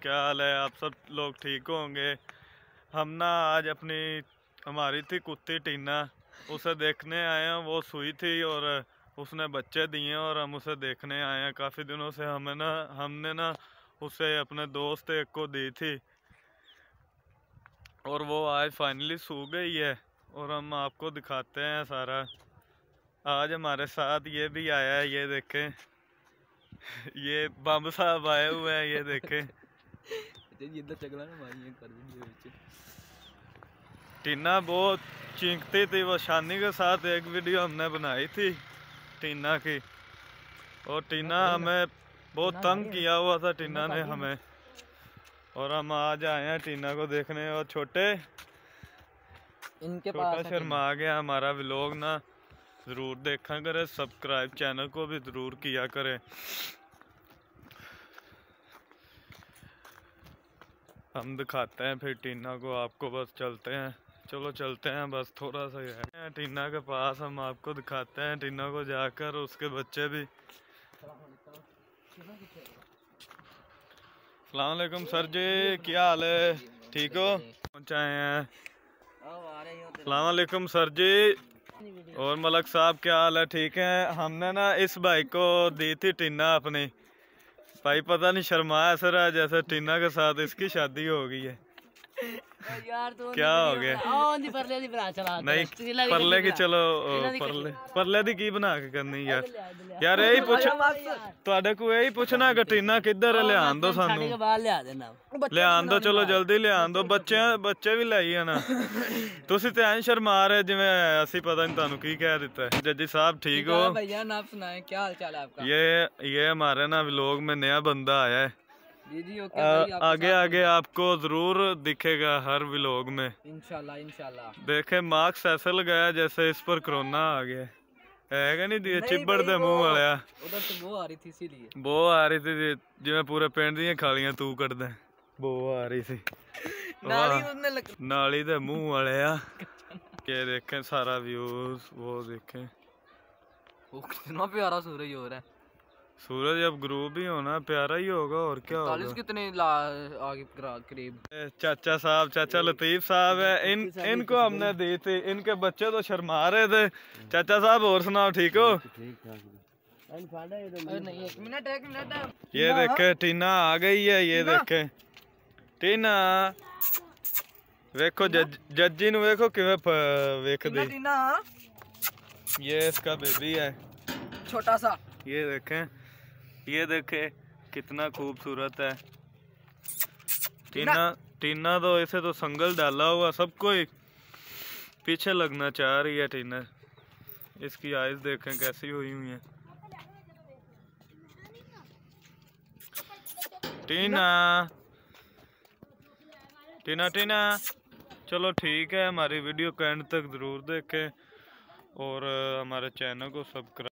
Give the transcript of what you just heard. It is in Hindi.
क्या हाल है आप सब लोग ठीक होंगे हम ना आज अपनी हमारी थी कुत्ती टीना उसे देखने आए हैं वो सुई थी और उसने बच्चे दिए और हम उसे देखने आए हैं काफ़ी दिनों से हमें ना हमने ना उसे अपने दोस्त एक को दी थी और वो आज फाइनली सू गई है और हम आपको दिखाते हैं सारा आज हमारे साथ ये भी आया है ये देखें ये बम साहब आए हुए हैं ये देखें ਚਗਲਾ ਨਾ ਮਾਰੀਆਂ ਵਿੱਚ टीना बहुत चीखती थी वो शानी के साथ एक वीडियो हमने बनाई थी टीना की और टीना हमें बहुत तंग किया हुआ था टीना ने हमें और हम आज आए हैं टीना को देखने और छोटे छोटा शर्मा आ गया हमारा व्लॉग ना ज़रूर देखा करें सब्सक्राइब चैनल को भी ज़रूर किया करें हम दिखाते हैं फिर टीना को आपको बस चलते हैं चलो चलते हैं बस थोड़ा सा है टीना के पास हम आपको दिखाते हैं टीना को जाकर उसके बच्चे भी सलामकुम सर जी क्या हाल है ठीक हो पहुँचाए हैं सलामकुम सर जी और मलक साहब क्या हाल है ठीक है हमने ना इस बाइक को दी थी टीना अपनी भाई पता नहीं शर्माया सर आज ऐसा टीना के साथ इसकी शादी हो गई है यार तो क्या हो गया ਆਹ ਉਹਦੀ ਪਰਲੇ ਦੀ ਬਣਾ ਚਲਾ ਨਹੀਂ ਪਰਲੇ ਕੀ ਚਲੋ ਪਰਲੇ ਪਰਲੇ ਦੀ ਕੀ ਬਣਾ ਕੇ ਕਰਨੀ ਯਾਰ ਯਾਰ ਇਹ ਹੀ ਪੁੱਛ ਤੁਹਾਡੇ ਕੋ ਇਹ ਹੀ ਪੁੱਛਣਾ ਕਟਰੀਨਾ ਕਿੱਧਰ ਹੈ ਲਿਆਣ ਦੋ ਸਾਨੂੰ ਸਾਡੇ ਬਾਹਰ ਲਿਆ ਦੇਣਾ ਲਿਆਣ ਦੋ ਚਲੋ ਜਲਦੀ ਲਿਆਣ ਦੋ ਬੱਚਿਆਂ ਬੱਚੇ ਵੀ ਲਈ ਆਣਾ ਤੁਸੀਂ ਤੇ ਐਂ ਸ਼ਰਮਾ ਰਹੇ ਜਿਵੇਂ ਅਸੀਂ ਪਤਾ ਨਹੀਂ ਤੁਹਾਨੂੰ ਕੀ ਕਹਿ ਦਿੱਤਾ ਜੱਜੀ ਸਾਹਿਬ ਠੀਕ ਹੋ ਭਈਆ ਨਾਮ ਸੁਣਾਏ ਕੀ ਹਾਲ ਚਾਲ ਹੈ ਆਪਕਾ ਇਹ ਇਹ ਹਮਾਰੇ ਨਾ व्लॉग में नया बंदा आया है जी जी ओके भाई आप आगे आगे आपको जरूर दिखेगा हर व्लॉग में इंशाल्लाह इंशाल्लाह देखे मार्क्स ऐसे लगाया जैसे इस पर कोरोना आ गया ਹੈਗਾ ਨਹੀਂ ਦੀ ਚਿੱਬੜ ਦੇ ਮੂੰਹ ਵਾਲਿਆ ਉਧਰ ਤੋਂ ਬੋ ਆ ਰਹੀ ਸੀ ਇਸ ਇਸੀਲੀਏ ਬੋ ਆ ਰਹੀ ਸੀ ਜਿਵੇਂ ਪੂਰੇ ਪਿੰਡ ਦੀਆਂ ਖਾਲੀਆਂ ਤੂੰ ਕੱਢਦਾ ਬੋ ਆ ਰਹੀ ਸੀ ਨਾਲੀ ਉਹਨੇ ਲੱਗ ਨਾਲੀ ਦੇ ਮੂੰਹ ਵਾਲਿਆ ਕੇ ਦੇਖੇ ਸਾਰਾ ਵਿਊਜ਼ ਉਹ ਦੇਖੇ ਉਹ ਕਿੰਨਾ ਪਿਆਰਾ ਸੂਰਜ ਹੋ ਰਿਹਾ सूरज अब ग्रुप ही होना प्यारा ही होगा और क्या होगा कितने आगे करीब चाचा साहब चाचा लतीफ साहब है इन इनको हमने दी थी इनके बच्चे तो शर्मा रहे थे चाचा साहब और सुनाओ ठीक हो ये देखे टीना आ गई है ये देखे टीना ਵੇਖੋ ਜੱਜੀ ਨੂੰ ਵੇਖੋ ਕਿਵੇਂ ਵੇਖਦੀ ਇਹ ਇਸਕਾ ਬੇਬੀ ਹੈ ਛੋਟਾ ਸਾ ਇਹ ਦੇਖੇ ये देखे कितना खूबसूरत है टीना टीना तो ऐसे तो संगल डाला हुआ सब कोई पीछे लगना चाह रही है टीना इसकी आइज देखें कैसी हुई हुई है टीना टीना टीना चलो ठीक है हमारी वीडियो कैंड तक ज़रूर देखें और हमारे चैनल को सब्सक्राइब